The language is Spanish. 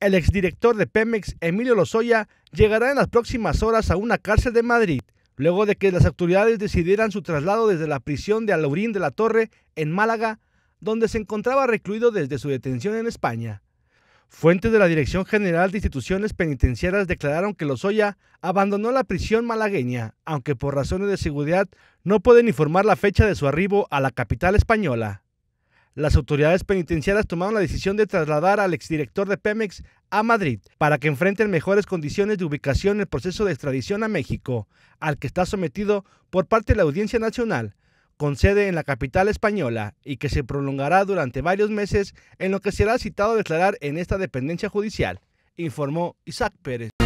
El exdirector de Pemex, Emilio Lozoya, llegará en las próximas horas a una cárcel de Madrid, luego de que las autoridades decidieran su traslado desde la prisión de Alaurín de la Torre, en Málaga, donde se encontraba recluido desde su detención en España. Fuentes de la Dirección General de Instituciones Penitenciarias declararon que Lozoya abandonó la prisión malagueña, aunque por razones de seguridad no pueden informar la fecha de su arribo a la capital española las autoridades penitenciarias tomaron la decisión de trasladar al exdirector de Pemex a Madrid para que enfrenten mejores condiciones de ubicación en el proceso de extradición a México, al que está sometido por parte de la Audiencia Nacional, con sede en la capital española y que se prolongará durante varios meses en lo que será citado a declarar en esta dependencia judicial, informó Isaac Pérez.